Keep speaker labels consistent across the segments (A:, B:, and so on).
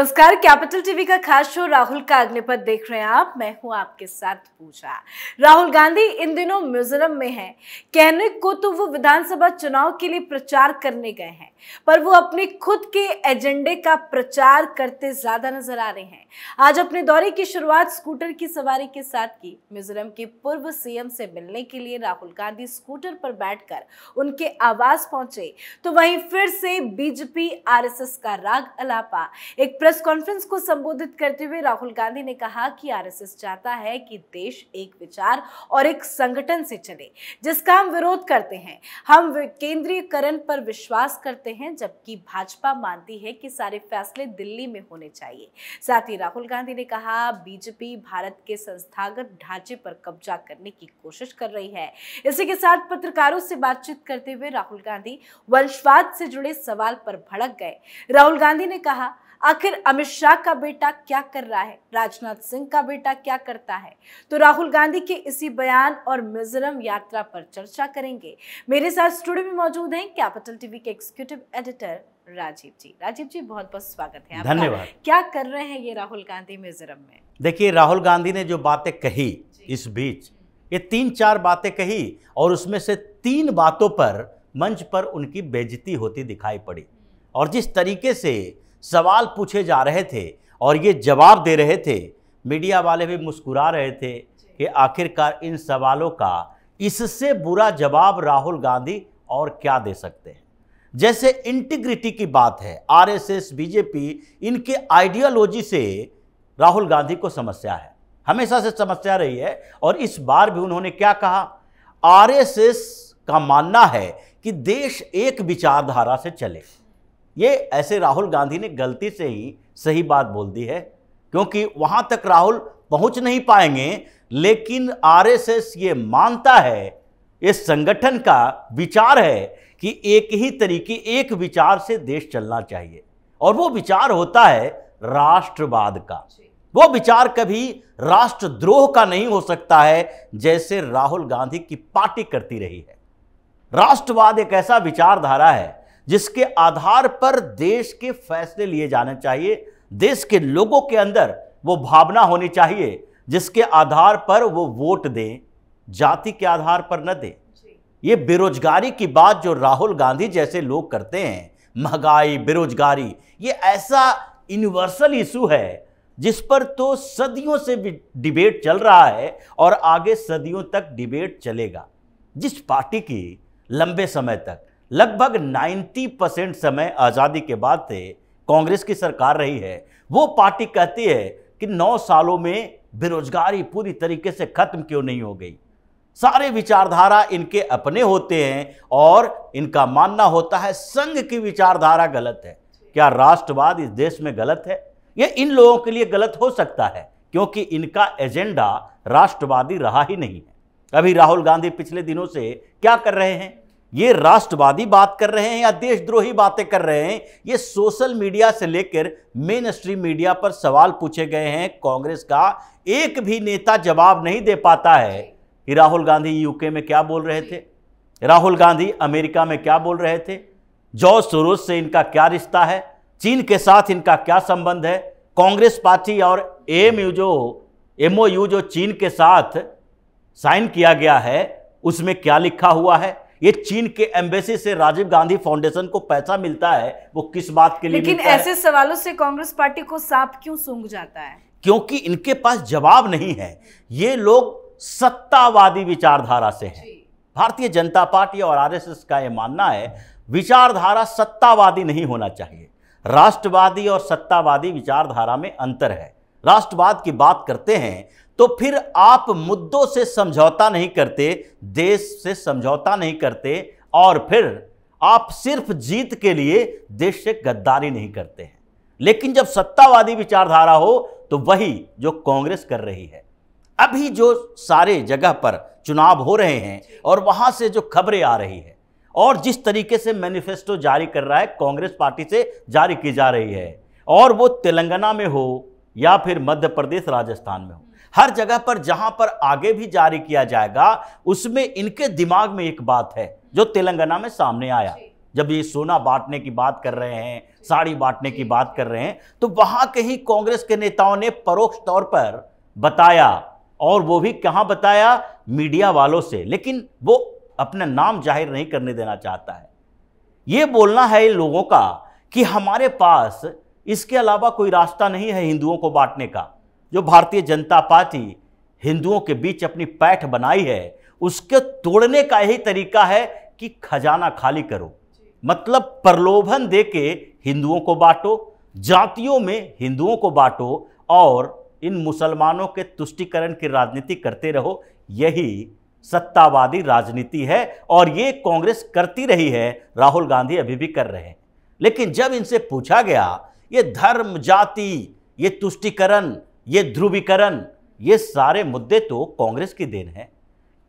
A: नमस्कार capital TV का खास शो राहुल का अग्निपथ देख रहे हैं आप मैं हूं आपके साथ पूजा राहुल गांधी इन दिनों मिजोरम में हैं कहने को तो वो विधानसभा चुनाव के लिए प्रचार करने गए हैं पर वो अपने खुद के एजेंडे का प्रचार करते ज्यादा नजर आ रहे हैं आज अपने दौरे की शुरुआत स्कूटर की सवारी के साथ की मिजोरम के पूर्व सीएम से मिलने के लिए राहुल गांधी स्कूटर पर बैठकर उनके आवास पहुंचे तो वहीं फिर से बीजेपी आरएसएस का राग अलापा एक प्रेस कॉन्फ्रेंस को संबोधित करते हुए राहुल गांधी ने कहा कि आर चाहता है कि देश एक विचार और एक संगठन से चले जिसका हम विरोध करते हैं हम केंद्रीयकरण पर विश्वास करते करते हैं जबकि भाजपा मानती है कि सारे फैसले दिल्ली में होने चाहिए साथ ही राहुल गांधी ने कहा बीजेपी भारत के संस्थागत ढांचे पर कब्जा करने की कोशिश कर रही है इसी के साथ पत्रकारों से बातचीत करते हुए राहुल गांधी वंशवाद से जुड़े सवाल पर भड़क गए राहुल गांधी ने कहा आखिर अमित शाह का बेटा क्या कर रहा है राजनाथ सिंह का बेटा क्या करता है तो राहुल गांधी के इसी बयान और मिजोरम यात्रा पर चर्चा करेंगे मेरे साथ स्टूडियो में मौजूद हैं कैपिटल टीवी के एग्जीक्यूटिव एडिटर राजीव जी राजीव जी बहुत बहुत स्वागत है धन्यवाद क्या कर रहे हैं ये राहुल गांधी मिजोरम में
B: देखिए राहुल गांधी ने जो बातें कही इस बीच ये तीन चार बातें कही और उसमें से तीन बातों पर मंच पर उनकी बेजती होती दिखाई पड़ी और जिस तरीके से सवाल पूछे जा रहे थे और ये जवाब दे रहे थे मीडिया वाले भी मुस्कुरा रहे थे कि आखिरकार इन सवालों का इससे बुरा जवाब राहुल गांधी और क्या दे सकते हैं जैसे इंटीग्रिटी की बात है आरएसएस बीजेपी इनके आइडियोलॉजी से राहुल गांधी को समस्या है हमेशा से समस्या रही है और इस बार भी उन्होंने क्या कहा आरएसएस का मानना है कि देश एक विचारधारा से चले ये ऐसे राहुल गांधी ने गलती से ही सही बात बोल दी है क्योंकि वहां तक राहुल पहुंच नहीं पाएंगे लेकिन आरएसएस ये मानता है इस संगठन का विचार है कि एक ही तरीके एक विचार से देश चलना चाहिए और वो विचार होता है राष्ट्रवाद का वो विचार कभी राष्ट्रद्रोह का नहीं हो सकता है जैसे राहुल गांधी की पार्टी करती रही है राष्ट्रवाद एक ऐसा विचारधारा है जिसके आधार पर देश के फैसले लिए जाने चाहिए देश के लोगों के अंदर वो भावना होनी चाहिए जिसके आधार पर वो वोट दें जाति के आधार पर न दें ये बेरोजगारी की बात जो राहुल गांधी जैसे लोग करते हैं महंगाई बेरोजगारी ये ऐसा यूनिवर्सल इशू है जिस पर तो सदियों से भी डिबेट चल रहा है और आगे सदियों तक डिबेट चलेगा जिस पार्टी की लंबे समय तक लगभग 90 परसेंट समय आज़ादी के बाद से कांग्रेस की सरकार रही है वो पार्टी कहती है कि नौ सालों में बेरोजगारी पूरी तरीके से खत्म क्यों नहीं हो गई सारे विचारधारा इनके अपने होते हैं और इनका मानना होता है संघ की विचारधारा गलत है क्या राष्ट्रवाद इस देश में गलत है यह इन लोगों के लिए गलत हो सकता है क्योंकि इनका एजेंडा राष्ट्रवादी रहा ही नहीं है अभी राहुल गांधी पिछले दिनों से क्या कर रहे हैं ये राष्ट्रवादी बात कर रहे हैं या देशद्रोही बातें कर रहे हैं ये सोशल मीडिया से लेकर मेन स्ट्रीम मीडिया पर सवाल पूछे गए हैं कांग्रेस का एक भी नेता जवाब नहीं दे पाता है कि राहुल गांधी यूके में क्या बोल रहे थे राहुल गांधी अमेरिका में क्या बोल रहे थे जॉर्ज सोरोस से इनका क्या रिश्ता है चीन के साथ इनका क्या संबंध है कांग्रेस पार्टी और एम जो एमओयू जो चीन के साथ साइन किया गया है उसमें क्या लिखा हुआ है ये चीन के एम्बेसी से राजीव गांधी फाउंडेशन को पैसा मिलता है वो किस बात के लिए लेकिन ऐसे
A: सवालों से कांग्रेस पार्टी को सांप क्यों सूंघ जाता
B: है क्योंकि इनके पास जवाब नहीं है ये लोग सत्तावादी विचारधारा से हैं भारतीय जनता पार्टी और आरएसएस का यह मानना है विचारधारा सत्तावादी नहीं होना चाहिए राष्ट्रवादी और सत्तावादी विचारधारा में अंतर है राष्ट्रवाद की बात करते हैं तो फिर आप मुद्दों से समझौता नहीं करते देश से समझौता नहीं करते और फिर आप सिर्फ जीत के लिए देश से गद्दारी नहीं करते हैं लेकिन जब सत्तावादी विचारधारा हो तो वही जो कांग्रेस कर रही है अभी जो सारे जगह पर चुनाव हो रहे हैं और वहां से जो खबरें आ रही है और जिस तरीके से मैनिफेस्टो जारी कर रहा है कांग्रेस पार्टी से जारी की जा रही है और वो तेलंगाना में हो या फिर मध्य प्रदेश राजस्थान में हो हर जगह पर जहां पर आगे भी जारी किया जाएगा उसमें इनके दिमाग में एक बात है जो तेलंगाना में सामने आया जब ये सोना बांटने की बात कर रहे हैं साड़ी बांटने की बात कर रहे हैं तो वहां कहीं कांग्रेस के नेताओं ने परोक्ष तौर पर बताया और वो भी कहाँ बताया मीडिया वालों से लेकिन वो अपना नाम जाहिर नहीं करने देना चाहता है ये बोलना है इन लोगों का कि हमारे पास इसके अलावा कोई रास्ता नहीं है हिंदुओं को बांटने का जो भारतीय जनता पार्टी हिंदुओं के बीच अपनी पैठ बनाई है उसके तोड़ने का यही तरीका है कि खजाना खाली करो मतलब प्रलोभन दे के हिंदुओं को बांटो जातियों में हिंदुओं को बांटो और इन मुसलमानों के तुष्टिकरण की राजनीति करते रहो यही सत्तावादी राजनीति है और ये कांग्रेस करती रही है राहुल गांधी अभी भी कर रहे हैं लेकिन जब इनसे पूछा गया ये धर्म जाति ये तुष्टिकरण ये ध्रुवीकरण ये सारे मुद्दे तो कांग्रेस की देन है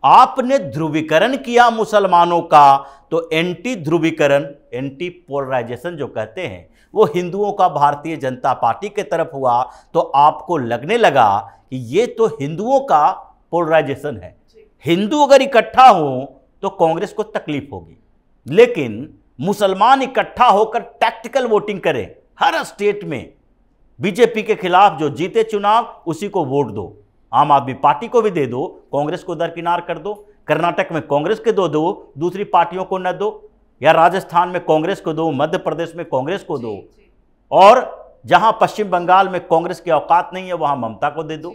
B: आपने ध्रुवीकरण किया मुसलमानों का तो एंटी ध्रुवीकरण एंटी पोलराइजेशन जो कहते हैं वो हिंदुओं का भारतीय जनता पार्टी के तरफ हुआ तो आपको लगने लगा कि ये तो हिंदुओं का पोलराइजेशन है हिंदू अगर इकट्ठा हो तो कांग्रेस को तकलीफ होगी लेकिन मुसलमान इकट्ठा होकर टैक्टिकल वोटिंग करें हर स्टेट में बीजेपी के खिलाफ जो जीते चुनाव उसी को वोट दो आम आदमी पार्टी को भी दे दो कांग्रेस को दरकिनार कर दो कर्नाटक में कांग्रेस के दो दो दूसरी पार्टियों को न दो या राजस्थान में कांग्रेस को दो मध्य प्रदेश में कांग्रेस को दो और जहां पश्चिम बंगाल में कांग्रेस की औकात नहीं है वहां ममता को दे दो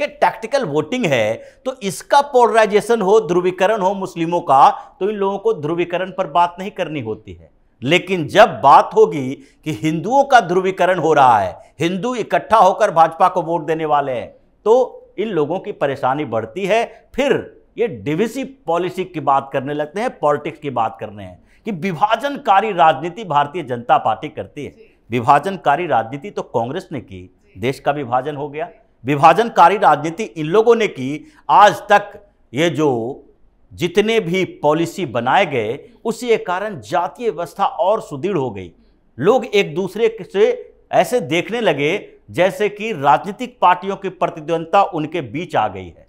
B: ये टैक्टिकल वोटिंग है तो इसका पोलराइजेशन हो ध्रुवीकरण हो मुस्लिमों का तो इन लोगों को ध्रुवीकरण पर बात नहीं करनी होती है लेकिन जब बात होगी कि हिंदुओं का ध्रुवीकरण हो रहा है हिंदू इकट्ठा होकर भाजपा को वोट देने वाले हैं तो इन लोगों की परेशानी बढ़ती है फिर ये डिविसी पॉलिसी की बात करने लगते हैं पॉलिटिक्स की बात करने हैं कि विभाजनकारी राजनीति भारतीय जनता पार्टी करती है विभाजनकारी राजनीति तो कांग्रेस ने की देश का विभाजन हो गया विभाजनकारी राजनीति इन लोगों ने की आज तक ये जो जितने भी पॉलिसी बनाए गए उसी के कारण जातीय व्यवस्था और सुदृढ़ हो गई लोग एक दूसरे से ऐसे देखने लगे जैसे कि राजनीतिक पार्टियों की प्रतिद्वंदता उनके बीच आ गई है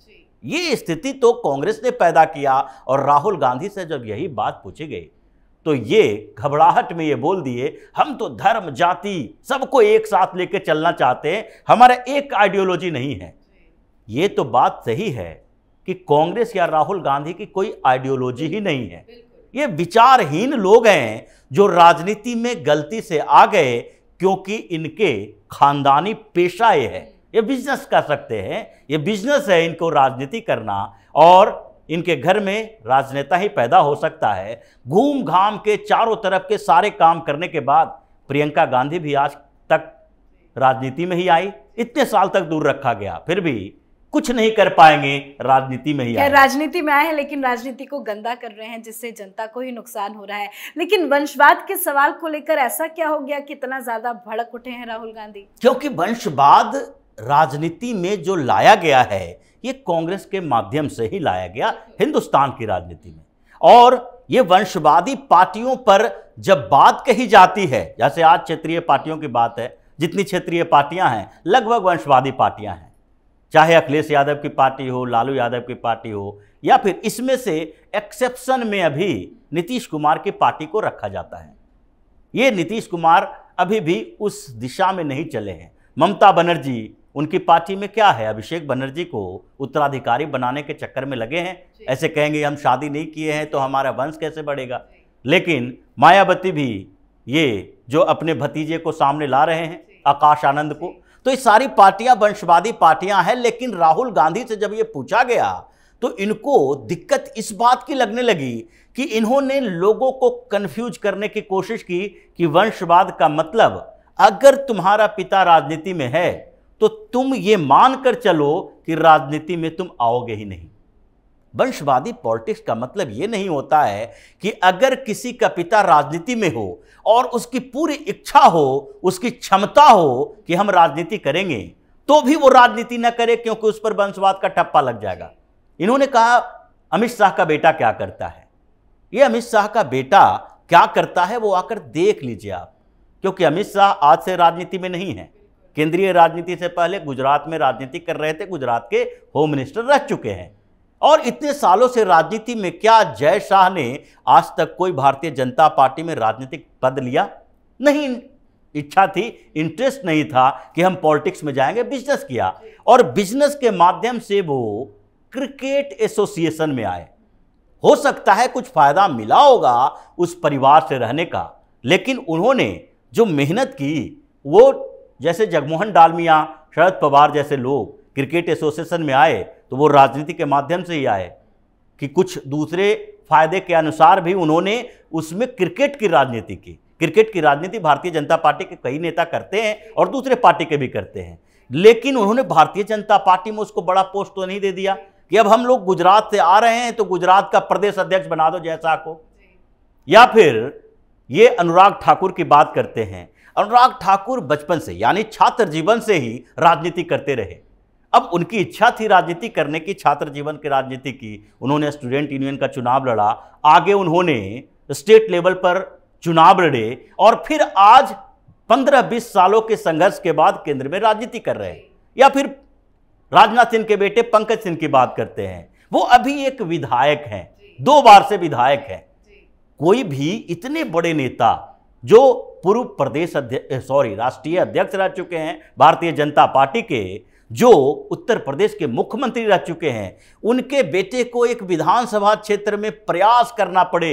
B: ये स्थिति तो कांग्रेस ने पैदा किया और राहुल गांधी से जब यही बात पूछी गई तो ये घबराहट में ये बोल दिए हम तो धर्म जाति सबको एक साथ लेकर चलना चाहते हैं हमारा एक आइडियोलॉजी नहीं है ये तो बात सही है कि कांग्रेस या राहुल गांधी की कोई आइडियोलॉजी ही नहीं है ये विचारहीन लोग हैं जो राजनीति में गलती से आ गए क्योंकि इनके खानदानी पेशा ये है ये बिजनेस कर सकते हैं ये बिजनेस है इनको राजनीति करना और इनके घर में राजनेता ही पैदा हो सकता है घूम घाम के चारों तरफ के सारे काम करने के बाद प्रियंका गांधी भी आज तक राजनीति में ही आई इतने साल तक दूर रखा गया फिर भी कुछ नहीं कर पाएंगे राजनीति में ही
A: राजनीति में आए हैं लेकिन राजनीति को गंदा कर रहे हैं जिससे जनता को ही नुकसान हो रहा है लेकिन वंशवाद के सवाल को लेकर ऐसा क्या हो गया कि इतना ज्यादा भड़क उठे हैं राहुल गांधी
B: क्योंकि वंशवाद राजनीति में जो लाया गया है ये कांग्रेस के माध्यम से ही लाया गया हिंदुस्तान की राजनीति में और ये वंशवादी पार्टियों पर जब बात कही जाती है जैसे आज क्षेत्रीय पार्टियों की बात है जितनी क्षेत्रीय पार्टियां हैं लगभग वंशवादी पार्टियां हैं चाहे अखिलेश यादव की पार्टी हो लालू यादव की पार्टी हो या फिर इसमें से एक्सेप्शन में अभी नीतीश कुमार की पार्टी को रखा जाता है ये नीतीश कुमार अभी भी उस दिशा में नहीं चले हैं ममता बनर्जी उनकी पार्टी में क्या है अभिषेक बनर्जी को उत्तराधिकारी बनाने के चक्कर में लगे हैं ऐसे कहेंगे हम शादी नहीं किए हैं तो हमारा वंश कैसे बढ़ेगा लेकिन मायावती भी ये जो अपने भतीजे को सामने ला रहे हैं आकाश आनंद को तो ये सारी पार्टियां वंशवादी पार्टियां हैं लेकिन राहुल गांधी से जब ये पूछा गया तो इनको दिक्कत इस बात की लगने लगी कि इन्होंने लोगों को कन्फ्यूज करने की कोशिश की कि वंशवाद का मतलब अगर तुम्हारा पिता राजनीति में है तो तुम ये मानकर चलो कि राजनीति में तुम आओगे ही नहीं वंशवादी पॉलिटिक्स का मतलब ये नहीं होता है कि अगर किसी का पिता राजनीति में हो और उसकी पूरी इच्छा हो उसकी क्षमता हो कि हम राजनीति करेंगे तो भी वो राजनीति ना करे क्योंकि उस पर वंशवाद का ठप्पा लग जाएगा इन्होंने कहा अमित शाह का बेटा क्या करता है ये अमित शाह का बेटा क्या करता है वो आकर देख लीजिए आप क्योंकि अमित शाह आज से राजनीति में नहीं है केंद्रीय राजनीति से पहले गुजरात में राजनीति कर रहे थे गुजरात के होम मिनिस्टर रह चुके हैं और इतने सालों से राजनीति में क्या जय शाह ने आज तक कोई भारतीय जनता पार्टी में राजनीतिक पद लिया नहीं इच्छा थी इंटरेस्ट नहीं था कि हम पॉलिटिक्स में जाएंगे बिजनेस किया और बिजनेस के माध्यम से वो क्रिकेट एसोसिएशन में आए हो सकता है कुछ फायदा मिला होगा उस परिवार से रहने का लेकिन उन्होंने जो मेहनत की वो जैसे जगमोहन डालमिया शरद पवार जैसे लोग क्रिकेट एसोसिएशन में आए तो वो राजनीति के माध्यम से ही आए कि कुछ दूसरे फायदे के अनुसार भी उन्होंने उसमें क्रिकेट की राजनीति की क्रिकेट की राजनीति भारतीय जनता पार्टी के कई नेता करते हैं और दूसरे पार्टी के भी करते हैं लेकिन उन्होंने भारतीय जनता पार्टी में उसको बड़ा पोस्ट तो नहीं दे दिया कि अब हम लोग गुजरात से आ रहे हैं तो गुजरात का प्रदेश अध्यक्ष बना दो जैसा को या फिर ये अनुराग ठाकुर की बात करते हैं अनुराग ठाकुर बचपन से यानी छात्र जीवन से ही राजनीति करते रहे अब उनकी इच्छा थी राजनीति करने की छात्र जीवन की राजनीति की उन्होंने स्टूडेंट यूनियन का चुनाव लड़ा आगे उन्होंने स्टेट लेवल पर चुनाव लड़े और फिर आज 15-20 सालों के संघर्ष के बाद केंद्र में राजनीति कर रहे हैं या फिर राजनाथ सिंह के बेटे पंकज सिंह की बात करते हैं वो अभी एक विधायक हैं दो बार से विधायक हैं कोई भी इतने बड़े नेता जो पूर्व प्रदेश अध्यक्ष सॉरी राष्ट्रीय अध्यक्ष रह चुके हैं भारतीय जनता पार्टी के जो उत्तर प्रदेश के मुख्यमंत्री रह चुके हैं उनके बेटे को एक विधानसभा क्षेत्र में प्रयास करना पड़े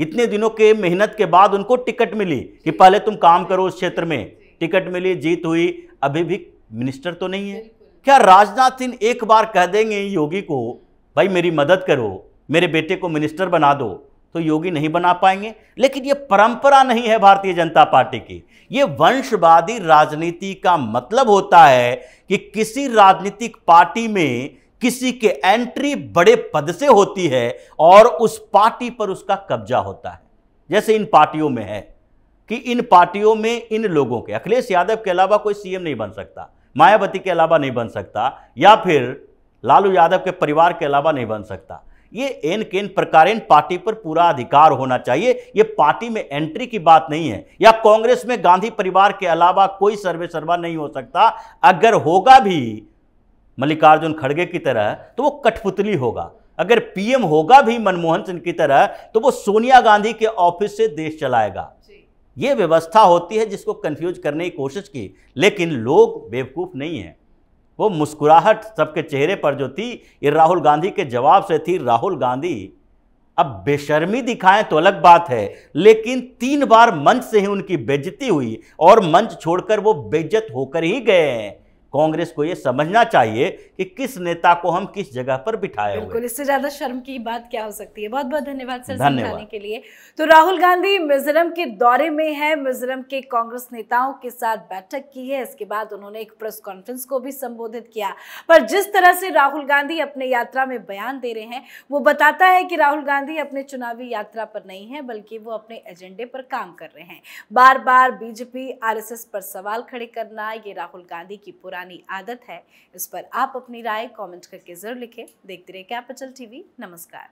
B: इतने दिनों के मेहनत के बाद उनको टिकट मिली कि पहले तुम काम करो उस क्षेत्र में टिकट मिली जीत हुई अभी भी मिनिस्टर तो नहीं है क्या राजनाथ सिंह एक बार कह देंगे योगी को भाई मेरी मदद करो मेरे बेटे को मिनिस्टर बना दो तो योगी नहीं बना पाएंगे लेकिन ये परंपरा नहीं है भारतीय जनता पार्टी की ये वंशवादी राजनीति का मतलब होता है कि किसी राजनीतिक पार्टी में किसी के एंट्री बड़े पद से होती है और उस पार्टी पर उसका कब्जा होता है जैसे इन पार्टियों में है कि इन पार्टियों में इन लोगों के अखिलेश यादव के अलावा कोई सीएम नहीं बन सकता मायावती के अलावा नहीं बन सकता या फिर लालू यादव के परिवार के अलावा नहीं बन सकता ये एन केन प्रकार पार्टी पर पूरा अधिकार होना चाहिए ये पार्टी में एंट्री की बात नहीं है या कांग्रेस में गांधी परिवार के अलावा कोई सर्वे सर्वा नहीं हो सकता अगर होगा भी मल्लिकार्जुन खड़गे की तरह तो वो कठपुतली होगा अगर पीएम होगा भी मनमोहन सिंह की तरह तो वो सोनिया गांधी के ऑफिस से देश चलाएगा ये व्यवस्था होती है जिसको कंफ्यूज करने की कोशिश की लेकिन लोग बेवकूफ़ नहीं है वो मुस्कुराहट सबके चेहरे पर जो थी ये राहुल गांधी के जवाब से थी राहुल गांधी अब बेशर्मी दिखाएं तो अलग बात है लेकिन तीन बार मंच से ही उनकी बेज्जती हुई और मंच छोड़कर वो बेज्जत होकर ही गए हैं कांग्रेस को यह समझना चाहिए कि किस नेता को हम किस जगह पर बिठाए बिल्कुल
A: इससे ज्यादा शर्म की बात क्या हो सकती है बहुत बहुत धन्यवाद सर समझाने के लिए तो राहुल गांधी मिजोरम के दौरे में है मिजोरम के कांग्रेस नेताओं के साथ बैठक की है इसके बाद उन्होंने एक प्रेस कॉन्फ्रेंस को भी संबोधित किया पर जिस तरह से राहुल गांधी अपने यात्रा में बयान दे रहे हैं वो बताता है कि राहुल गांधी अपने चुनावी यात्रा पर नहीं है बल्कि वो अपने एजेंडे पर काम कर रहे हैं बार बार बीजेपी आर पर सवाल खड़े करना ये राहुल गांधी की पुरानी पुरानी आदत है इस पर आप अपनी राय कमेंट करके जरूर लिखें देखते रहे कैपिटल टीवी नमस्कार